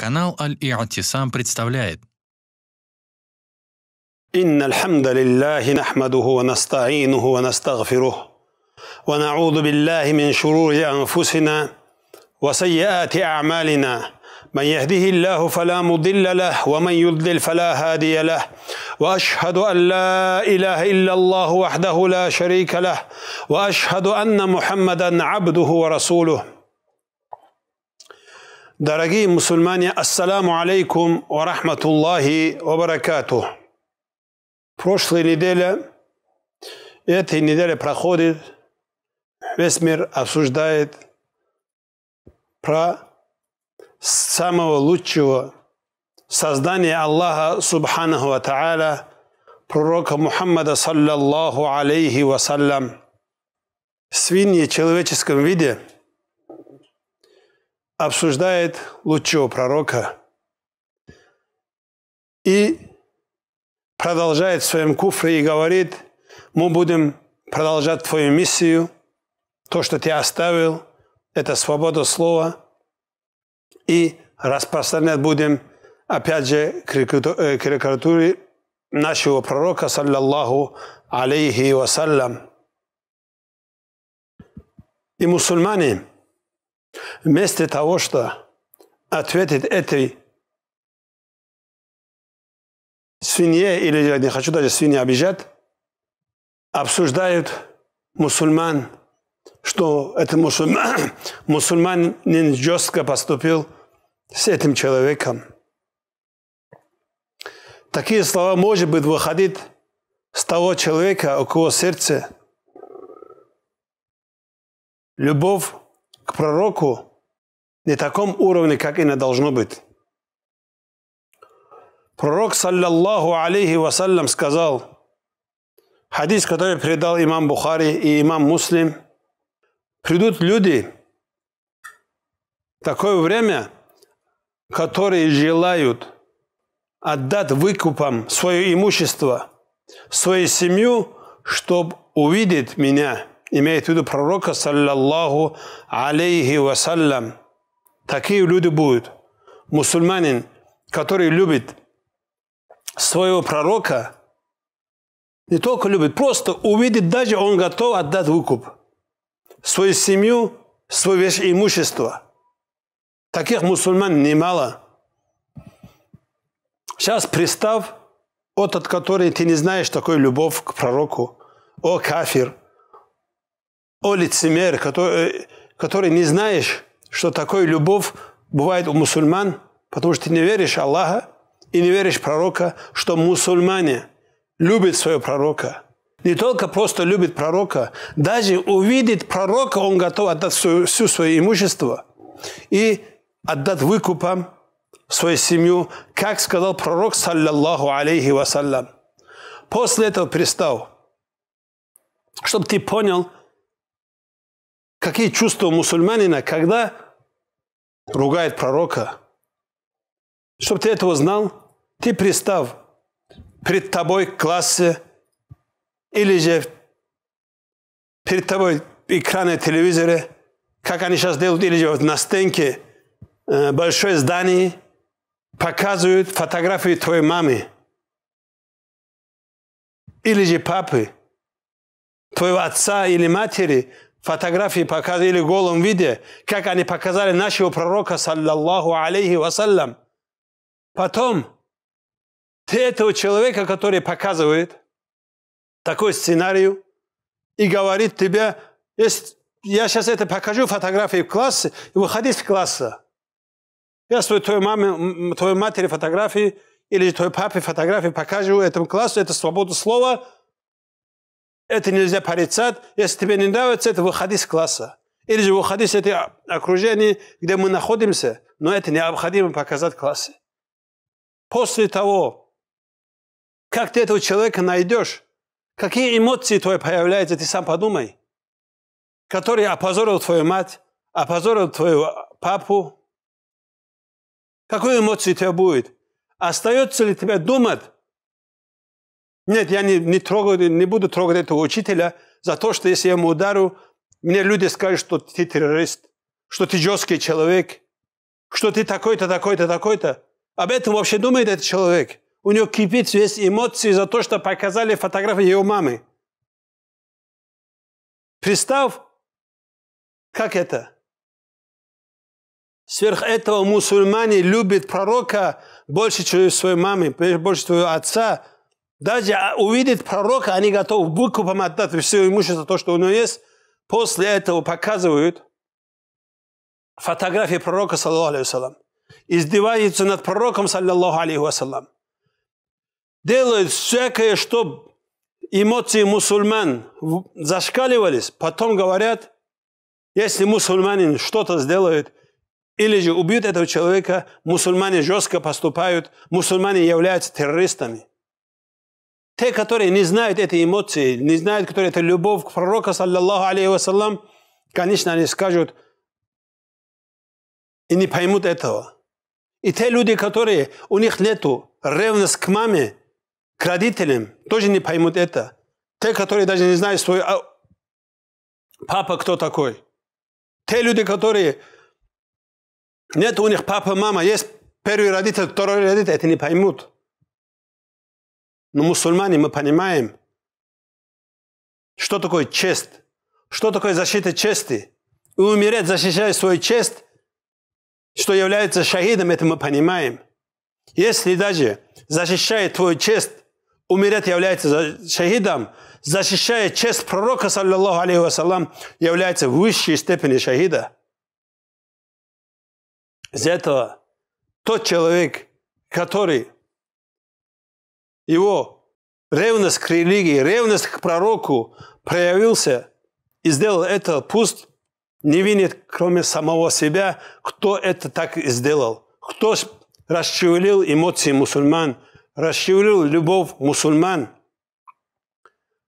Канал Аль-И'тисам представляет إن الحمد لله نحمده ونستعينه ونستغفره ونعوذ بالله من شرور أنفسنا وسيئات أعمالنا من يهده الله فلا مضل له ومن يضلل فلا هادي له واشهد ان لا اله الا الله وحده لا شريك له واشهد ان محمدا عبده ورسوله Дорогие мусульмане, ассаламу алейкум ва рахматуллахи ва баракату. Прошлой неделе, этой неделе проходит, весь мир обсуждает про самого лучшего создания Аллаха Субханаху Ва Та'аля, пророка Мухаммада Саллаллаху Алейхи Вассалям. Свиньи в человеческом виде – обсуждает лучшего пророка и продолжает в своем куфре и говорит, мы будем продолжать твою миссию, то, что ты оставил, это свобода слова, и распространять будем, опять же, э, карикатуры нашего пророка, саллаллаху алейхи вассалям. И мусульмане – Вместо того, что ответить этой свинье, или я не хочу даже свиньи обижать, обсуждают мусульман, что это мусульман, мусульманин жестко поступил с этим человеком. Такие слова, может быть, выходить с того человека, у кого сердце любовь к пророку на таком уровне, как и должно быть. Пророк, саллиллаху алейхи вассалям, сказал, хадис, который передал имам Бухари и имам Муслим, придут люди, такое время, которые желают отдать выкупом свое имущество, свою семью, чтобы увидеть меня – имеет в виду пророка, саллаллаху алейхи вассалям. Такие люди будут. Мусульманин, который любит своего пророка, не только любит, просто увидит, даже он готов отдать выкуп. Свою семью, свое вещь имущество. Таких мусульман немало. Сейчас представь, от, от ты не знаешь такой любовь к пророку. О, кафир! О лицемер, который, э, который не знаешь, что такой любовь бывает у мусульман, потому что ты не веришь Аллаха и не веришь пророка, что мусульмане любят своего пророка. Не только просто любит пророка, даже увидит пророка, он готов отдать всю, всю свое имущество и отдать выкупом свою семью, как сказал пророк, саллиллаху алейхи вассалям. После этого пристал, чтобы ты понял – какие чувства у мусульманина, когда ругает пророка. Чтобы ты этого знал, ты пристав перед тобой в классе или же перед тобой экраны телевизора, как они сейчас делают, или же вот на стенке э, большое здание показывают фотографии твоей мамы или же папы, твоего отца или матери – фотографии показывали в голом виде, как они показали нашего пророка, саллаллаху алейхи вассалям. Потом ты этого человека, который показывает такой сценарий и говорит тебе, я сейчас это покажу фотографии в классе, и выходи из класса. Я свою твоей маме, твоей матери фотографии или твоей папе фотографии покажу этому классу, это свобода слова – это нельзя порицать. Если тебе не нравится, это выходи из класса. Или же выходи из этого окружения, где мы находимся. Но это необходимо показать классе. После того, как ты этого человека найдешь, какие эмоции твои появляются, ты сам подумай. Который опозорил твою мать, опозорил твою а, папу. Какой эмоции у тебя будет? Остается ли тебе думать, нет, я не, не, трогаю, не буду трогать этого учителя за то, что если я ему ударю, мне люди скажут, что ты террорист, что ты жесткий человек, что ты такой-то, такой-то, такой-то. Об этом вообще думает этот человек. У него кипит весь эмоции за то, что показали фотографии его мамы. Представь, как это? Сверх этого мусульмане любит пророка больше, чем свою мамы, больше своего отца – даже увидит пророка, они готовы выкупом отдать все имущество, то, что у него есть. После этого показывают фотографии пророка, саллаху алейхи Издеваются над пророком, саллаху алейхи вассалам. Делают всякое, чтобы эмоции мусульман зашкаливались. Потом говорят, если мусульманин что-то сделает – или же убьют этого человека, мусульмане жестко поступают, мусульмане являются террористами. Те, которые не знают этой эмоции, не знают, которые это любовь к пророку, саллаллаху алейхи вассалам, конечно, они скажут и не поймут этого. И те люди, которые, у них нету ревность к маме, к родителям, тоже не поймут это. Те, которые даже не знают свой а, папа кто такой. Те люди, которые нет у них папа, мама, есть первый родитель, второй родитель, это не поймут. Но ну, мусульмане, мы понимаем, что такое честь, что такое защита чести. И умереть, защищая свою честь, что является шахидом, это мы понимаем. Если даже защищает твою честь, умереть является шахидом, защищая честь пророка, саллиллаху алейхи вассалам, является высшей степени шахида. Из этого тот человек, который его ревность к религии, ревность к пророку проявился и сделал это пуст, не винит, кроме самого себя, кто это так и сделал. Кто расшевелил эмоции мусульман, расшевелил любовь мусульман.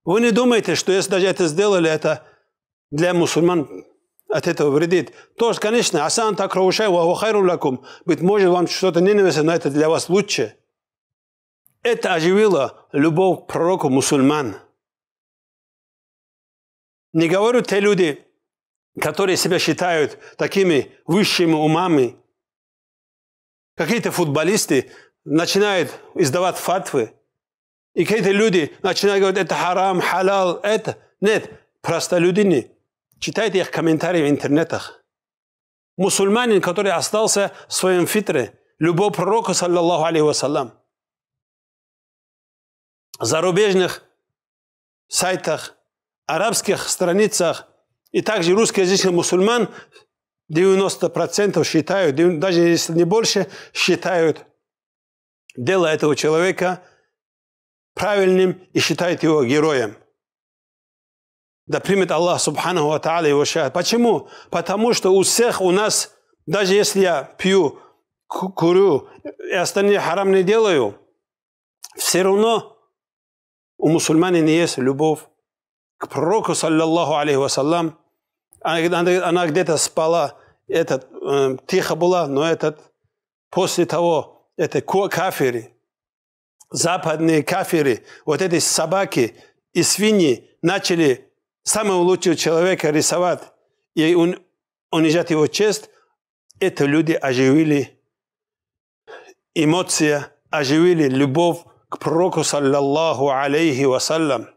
Вы не думаете, что если даже это сделали, это для мусульман от этого вредит. Тоже, конечно, асан так раушай, ва хайру Быть может, вам что-то не нравится, но это для вас лучше – это оживило любовь к пророку мусульман. Не говорю те люди, которые себя считают такими высшими умами. Какие-то футболисты начинают издавать фатвы. И какие-то люди начинают говорить, это харам, халал, это. Нет, просто люди не Читайте их комментарии в интернетах. Мусульманин, который остался в своем фитре, любовь пророка, саллаллаху алейхи вассалам – зарубежных сайтах, арабских страницах и также русскоязычных мусульман 90% считают, даже если не больше, считают дело этого человека правильным и считают его героем. Да примет Аллах Субхану Ва Та'аля его шахад. Почему? Потому что у всех у нас, даже если я пью, курю и остальные харам не делаю, все равно у мусульманин есть любовь к пророку, саллиллаху алейхи вассалам. Она, она где-то спала, этот, э, тихо была, но этот, после того, это кафири, западные кафири, вот эти собаки и свиньи начали самого лучшего человека рисовать и он унижать его честь, это люди оживили эмоции, оживили любовь к пророку, sallallahu алейхи вассалям,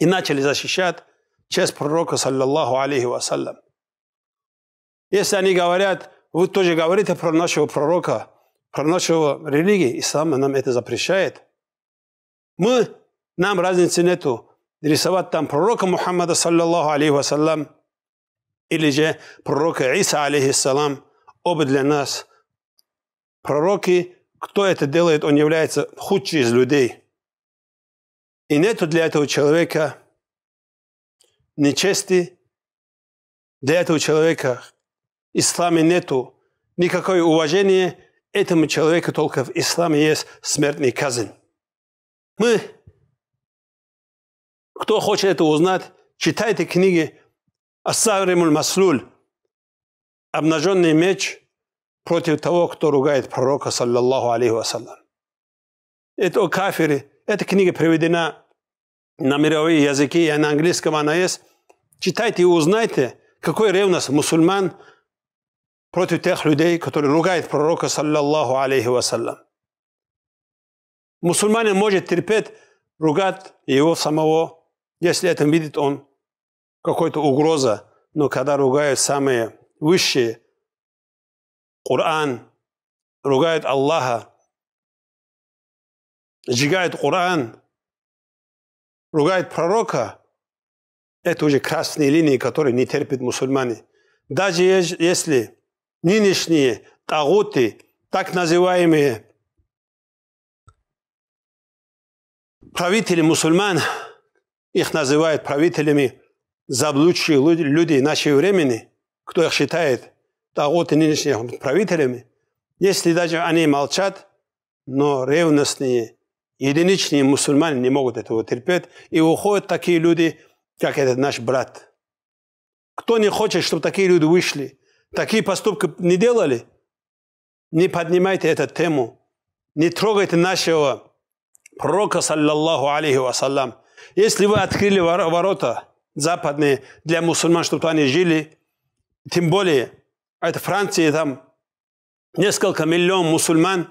и начали защищать честь пророка саллаллаху алейхи вассалям. Если они говорят, вы тоже говорите про нашего пророка, про нашу религию, ислам нам это запрещает. Мы, нам разницы нету, рисовать там пророка Мухаммада, саллаллаху алейхи вассалям, или же пророка Иса, алейхи алейхиссалам, оба для нас пророки, кто это делает, он является худший из людей. И нету для этого человека ни чести, для этого человека в исламе нету никакое уважение этому человеку, только в исламе есть смертный казнь. Мы, кто хочет это узнать, читайте книги «Ассавримуль Маслуль», «Обнаженный меч», против того, кто ругает пророка, саллаллаху алейхи вассалам. Это о кафире. Эта книга приведена на мировые языки, и на английском она есть. Читайте и узнайте, какой ревность мусульман против тех людей, которые ругают пророка, саллаллаху алейхи вассалам. Мусульманин может терпеть, ругать его самого, если это видит он какой-то угроза, но когда ругают самые высшие Коран, ругает Аллаха, сжигают Коран, ругает пророка, это уже красные линии, которые не терпят мусульмане. Даже если нынешние тагуты, так называемые правители мусульман, их называют правителями заблудшие люди нашего времени, кто их считает – и нынешних правителями, если даже они молчат, но ревностные, единичные мусульмане не могут этого терпеть, и уходят такие люди, как этот наш брат. Кто не хочет, чтобы такие люди вышли, такие поступки не делали, не поднимайте эту тему, не трогайте нашего пророка, саллаллаху алейхи вассалам. Если вы открыли ворота западные для мусульман, чтобы они жили, тем более – а это Франция, там несколько миллион мусульман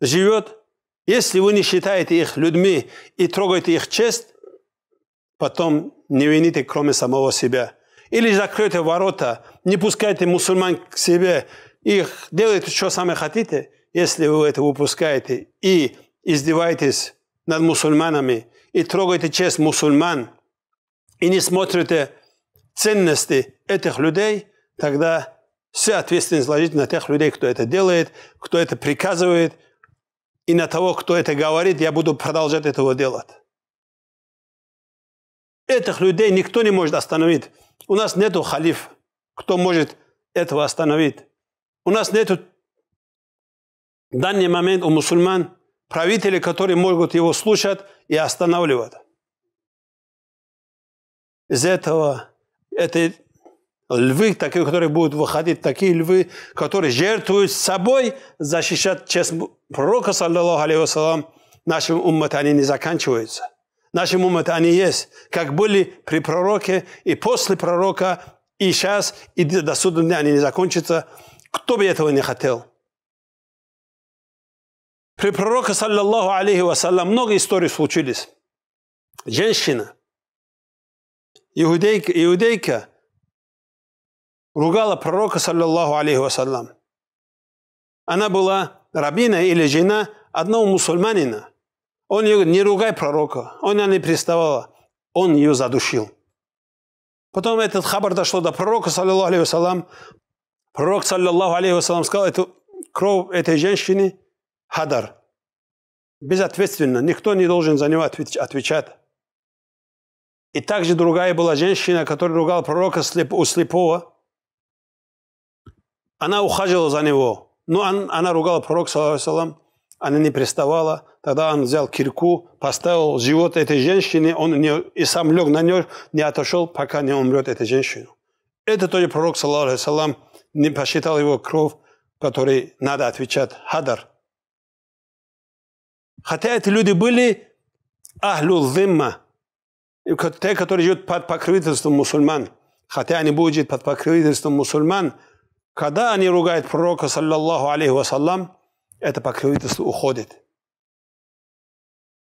живет, если вы не считаете их людьми и трогаете их честь, потом не вините, кроме самого себя. Или закройте ворота, не пускайте мусульман к себе, их делайте, что сами хотите, если вы это выпускаете и издеваетесь над мусульманами, и трогаете честь мусульман, и не смотрите ценности этих людей, тогда Вся ответственность ложить на тех людей, кто это делает, кто это приказывает, и на того, кто это говорит, я буду продолжать этого делать. Этих людей никто не может остановить. У нас нету халиф, кто может этого остановить. У нас нету в данный момент у мусульман правителей, которые могут его слушать и останавливать. Из этого этой Львы, такие, которые будут выходить, такие львы, которые жертвуют собой, защищать честь пророка, саллаллаху алейхи вассалам, нашим уммат они не заканчиваются. Нашим уммат они есть, как были при пророке и после пророка, и сейчас, и до суда дня они не закончатся. Кто бы этого не хотел? При пророке, саллаллаху алейхи вассалам, много историй случились. Женщина, иудейка, иудейка ругала пророка, саллиллаху алейхи вассалям. Она была рабина или жена одного мусульманина. Он ее не ругай пророка, она не приставала. Он ее задушил. Потом этот хабар дошел до пророка, саллиллаху алейхи вассалям. Пророк, саллиллаху алейхи вассалям, сказал, эту кровь этой женщины – хадар. Безответственно, никто не должен за него отвечать. И также другая была женщина, которая ругала пророка у слепого. Она ухаживала за него, но ну, он, она ругала Пророка салам, она не приставала. Тогда он взял кирку, поставил живот этой женщины, он не, и сам лег на нее, не отошел, пока не умрет эта женщина. Это тоже пророк, салам, не посчитал его кровь, которой надо отвечать хадар. Хотя эти люди были ахлю зимма, те, которые живут под покровительством мусульман. Хотя они будут жить под покровительством мусульман – когда они ругают пророка, саллаллаху алейхи вассалам, это покровительство уходит.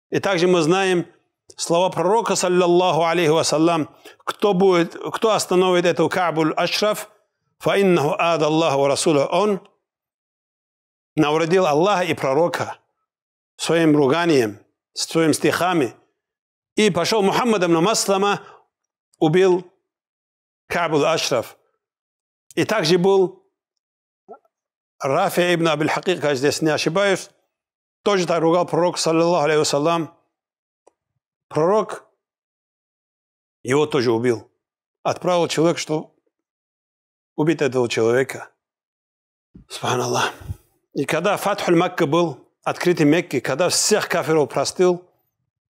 И также мы знаем слова пророка, саллаллаху алейхи вассалам, кто, будет, кто остановит эту Каабуль Ашраф, фаиннаху ад Аллаху Расула, он навредил Аллаха и пророка своим руганием, своими стихами. И пошел Мухаммадом на Маслама, убил Каабуль Ашраф. И также был Рафи ибн аль-Хакик, Хакика, здесь не ошибаюсь, тоже так ругал пророк, саллиллаху алейхи Пророк его тоже убил. Отправил человек, что убить этого человека. Субханаллах. И когда Фатхуль Макка был, открытый Мекки, когда всех кафиров простил,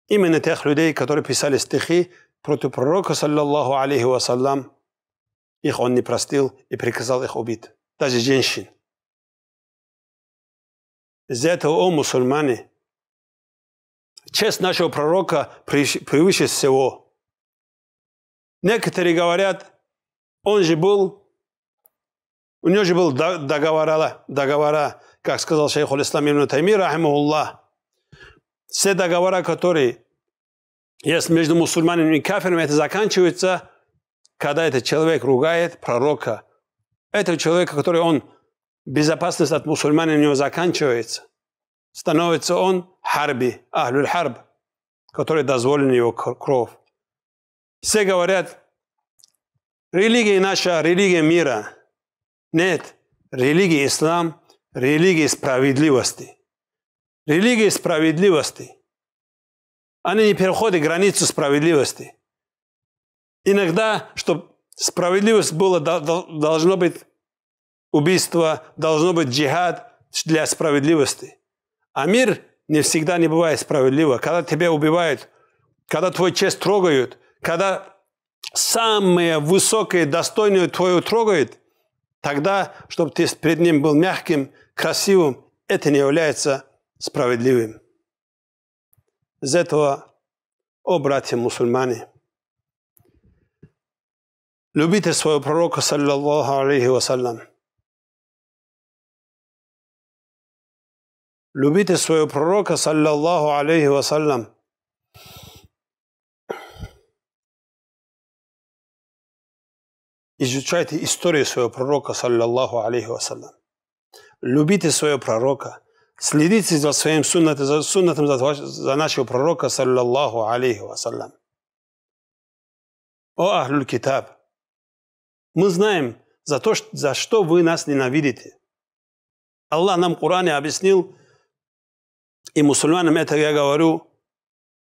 именно тех людей, которые писали стихи против пророка, саллиллаху алейхи вассалам, их он не простил и приказал их убить, даже женщин. Из-за этого, о мусульмане, честь нашего пророка превыше всего. Некоторые говорят, он же был, у него же был договора, договора как сказал шейх Ислам Ибн Тайми, все договора, которые есть между мусульманами и кафирами, это заканчивается когда этот человек ругает пророка, этого человека, который он, безопасность от мусульман у него заканчивается, становится он харби, ахлюль харб, который дозволен его кровь. Все говорят, религия наша, религия мира. Нет, религия ислам, религия справедливости. Религия справедливости. Они не переходят границу справедливости. Иногда, чтобы справедливость была, должно быть убийство, должно быть джихад для справедливости. А мир не всегда не бывает справедливо. Когда тебя убивают, когда твой честь трогают, когда самые высокие, достойные твою трогают, тогда, чтобы ты перед ним был мягким, красивым, это не является справедливым. Из этого, о братья мусульмане – Любите своего пророка, саллиллаху алейхи вассалям. Любите своего пророка, саллиллаху алейхи вассалям. Изучайте историю своего пророка, саллиллаху алейхи вассалям. Любите своего пророка. Следите за своим суннатом, за, суннатом за, за нашего пророка, саллиллаху алейхи вассалям. О, ахлюль китаб! Мы знаем за то, за что вы нас ненавидите. Аллах нам в Коране объяснил, и мусульманам это я говорю,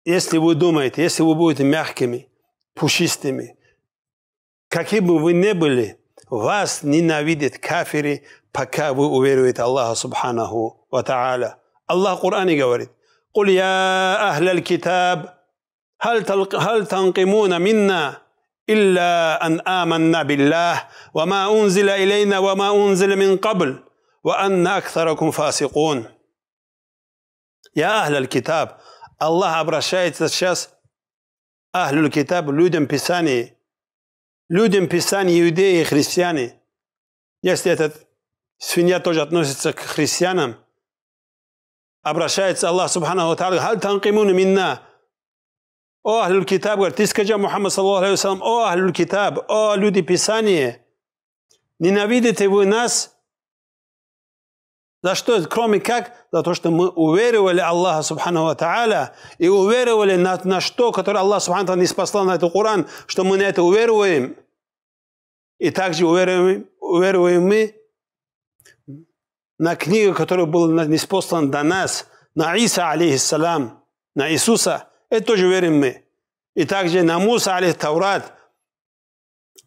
если вы думаете, если вы будете мягкими, пушистыми, какие бы вы ни были, вас ненавидят кафиры, пока вы уверуете Аллаха Субханаху Ва Та'аля. Аллах в Коране говорит, قل يا أهل الكتاب هل هل تنقمون منا إلا أن آمنا بالله وما أنزل إلينا وما أنزل من قبل وأن أكثركم فاسقون يا أهل الكتاب الله обращается сейчас أهل الكتاب людям Писания, людям Писания, иудеи и христиане. Если этот свинья тоже относится к христианам, обращается Аллах Субхану Тааля, «Хал танкимуна минна» О, Ахлюль Китаб, говорит, ты скажи Мухаммад, саллаху алейхи о, Ахлюль Китаб, о, люди Писания, ненавидите вы нас, за что? Кроме как, за то, что мы уверовали Аллаха Субхану Тааля и уверовали на, на что, которое Аллах Субхану не спасла на этот Коран, что мы на это уверуем. И также уверуем, уверуем мы на книгу, которая была не спослана до нас, на Иса, алейхиссалам, на Иисуса – это тоже верим мы. И также на Муса, алих Таврат.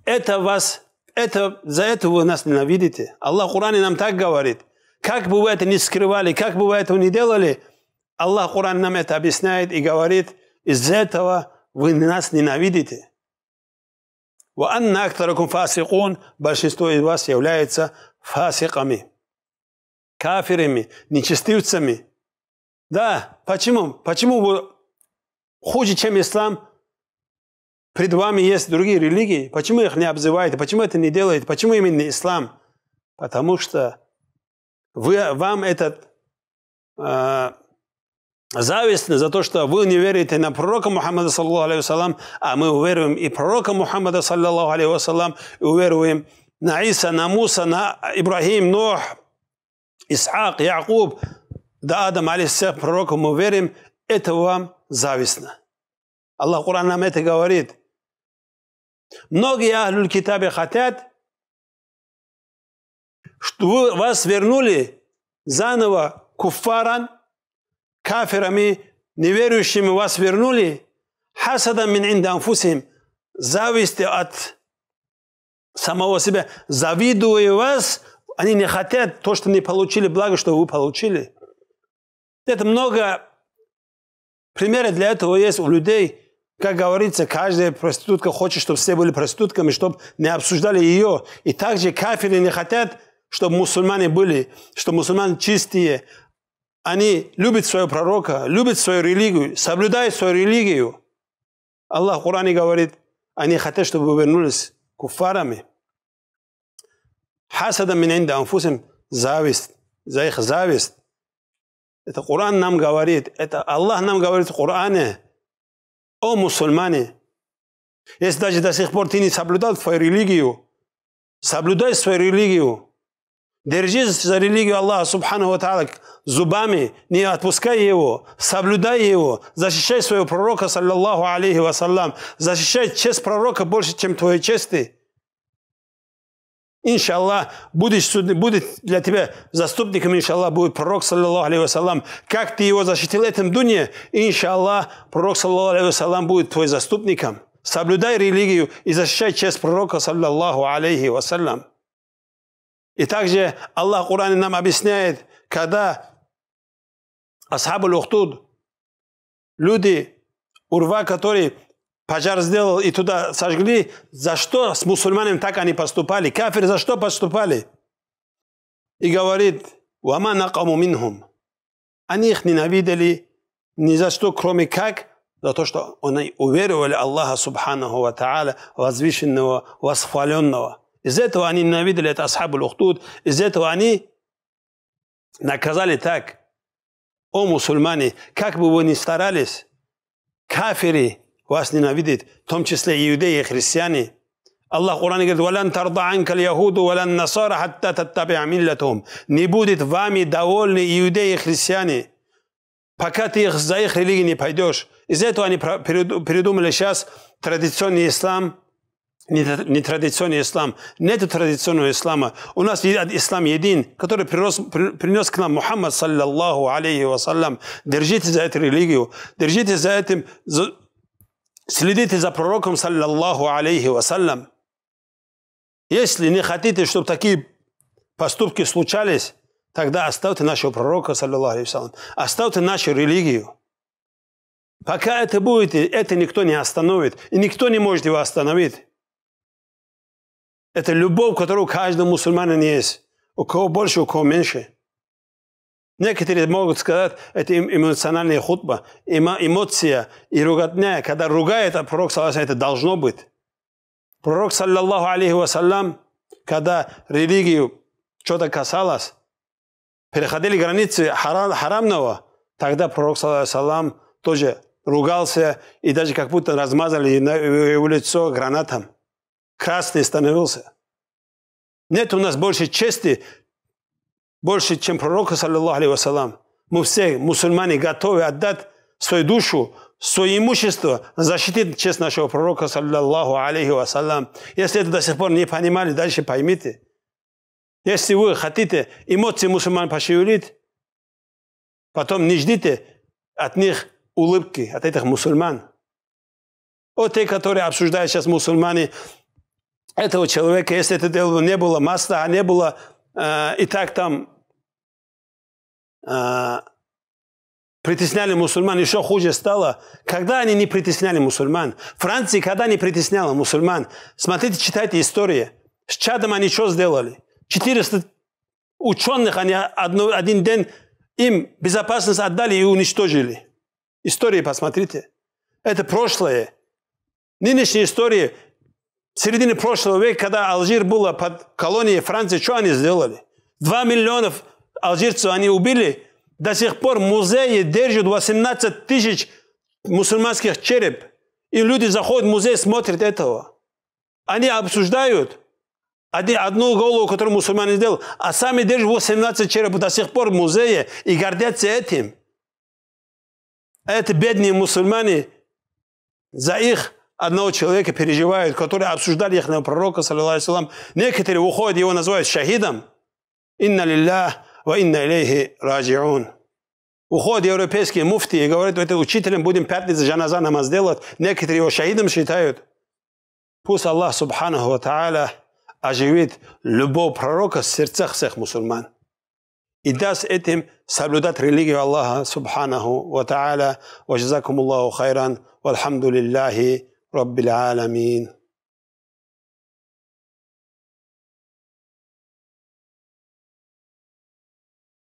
Это вас, это, за это вы нас ненавидите. Аллах в Коране нам так говорит. Как бы вы это не скрывали, как бы вы этого не делали, Аллах Коран нам это объясняет и говорит, из-за этого вы нас ненавидите. وأن أكثركم فاسقون большинство из вас является фасиками, кафирами, нечестивцами. Да, почему? Почему вы хуже, чем ислам, пред вами есть другие религии. Почему их не обзываете? Почему это не делаете? Почему именно ислам? Потому что вы, вам этот э, завистно за то, что вы не верите на пророка Мухаммада, саллаху алейхи вассалам, а мы веруем и пророка Мухаммада, саллаху алейхи вассалам, и веруем на Иса, на Муса, на Ибрахим, Нох, Исхак, Якуб, да, Адам, алейхиссалам, пророку мы верим, это вам завистно. Аллах Коран нам это говорит. Многие Ахлюль Китабы хотят, что вас вернули заново куфаран, кафирами, неверующими вас вернули, хасадам мин инданфусим, зависть от самого себя, завидуя вас, они не хотят то, что не получили, благо, что вы получили. Это много Примеры для этого есть у людей. Как говорится, каждая проститутка хочет, чтобы все были проститутками, чтобы не обсуждали ее. И также кафиры не хотят, чтобы мусульмане были, чтобы мусульмане чистые. Они любят своего пророка, любят свою религию, соблюдают свою религию. Аллах в Коране говорит, они хотят, чтобы вы вернулись куфарами. Хасада мин инда анфусим зависть, за их зависть. Это Коран нам говорит, это Аллах нам говорит в Коране. О, мусульмане! Если даже до сих пор ты не соблюдал твою религию, соблюдай свою религию. Держись за религию Аллаха, Субхану Тааля, зубами, не отпускай его, соблюдай его, защищай своего пророка, саллиллаху алейхи вассалям, защищай честь пророка больше, чем твои чести. Иншаллах, будешь судный, будет для тебя заступником, иншаллах, будет пророк, саллиллаху алейхи вассалам. Как ты его защитил в этом дуне, иншаллах, пророк, саллиллаху алейхи вассалам, будет твой заступником. Соблюдай религию и защищай честь пророка, саллиллаху алейхи вассалам. И также Аллах в нам объясняет, когда Асхабу Лухтуд, люди, урва, которые пожар сделал и туда сожгли, за что с мусульманами так они поступали? Кафир за что поступали? И говорит, «Вама накаму минхум». Они их ненавидели ни за что, кроме как за то, что они уверовали Аллаха Субханаху Ва Та'аля, возвышенного, восхваленного. Из этого они ненавидели, это Асхаб Ухтуд, из этого они наказали так. О, мусульмане, как бы вы ни старались, кафири, вас ненавидит, в том числе иудеи и христиане. Аллах в Коране говорит, «Валян тарда анкаль яхуду, валян насара, хатта таттабиа миллятум». Не будет вами довольны иудеи и христиане, пока ты их за их религию не пойдешь. Из-за этого они придумали сейчас традиционный ислам, не традиционный ислам. Нету традиционного ислама. У нас ислам един, который принес, принес к нам Мухаммад, саллиллаху алейхи вассалям. Держите за эту религию, держите за этим, Следите за пророком, саллиллаху алейхи вассалям. Если не хотите, чтобы такие поступки случались, тогда оставьте нашего пророка, саллиллаху алейхи вассалям. Оставьте нашу религию. Пока это будет, это никто не остановит. И никто не может его остановить. Это любовь, которую каждый мусульманин есть. У кого больше, у кого меньше – Некоторые могут сказать, это эмоциональная хутба, эмоция и руготня. Когда ругает а пророк, это должно быть. Пророк, саллаллаху алейхи вассалям, когда религию что-то касалось, переходили границы харам, харамного, тогда пророк, саллаллаху тоже ругался и даже как будто размазали его лицо гранатом. Красный становился. Нет у нас больше чести, больше, чем Пророк, саллиллаху алейхи вассалам. Мы все, мусульмане, готовы отдать свою душу, свое имущество, защитить честь нашего пророка, саллиллаху алейхи вассалам. Если это до сих пор не понимали, дальше поймите. Если вы хотите эмоции мусульман пошевелить, потом не ждите от них улыбки, от этих мусульман. Вот те, которые обсуждают сейчас мусульмане, этого человека, если это дело не было масла, а не было Э, итак, там э, притесняли мусульман, еще хуже стало. Когда они не притесняли мусульман? Франция когда не притесняла мусульман? Смотрите, читайте истории. С чадом они что сделали? 400 ученых они одно, один день им безопасность отдали и уничтожили. Истории посмотрите. Это прошлое. Нынешние истории в середине прошлого века, когда Алжир был под колонией Франции, что они сделали? Два миллиона алжирцев они убили. До сих пор музеи держат 18 тысяч мусульманских череп. И люди заходят в музей, смотрят этого. Они обсуждают одну голову, которую мусульмане сделали, а сами держат 18 череп до сих пор в музее и гордятся этим. А это бедные мусульмане за их одного человека переживают, которые обсуждали их пророка, саллиллаху Некоторые уходят, его называют шахидом. Инна лиллях ва инна илейхи раджиун. Уходят европейские муфти и говорят, это учителем будем пятница жаназа намаз делать. Некоторые его шахидом считают. Пусть Аллах, субханаху ва та'аля, оживит любого пророка в сердцах всех мусульман. И даст этим соблюдать религию Аллаха, субханаху ва та'аля, ва Аллаху хайран, вальхамду лиллахи, رب العالمين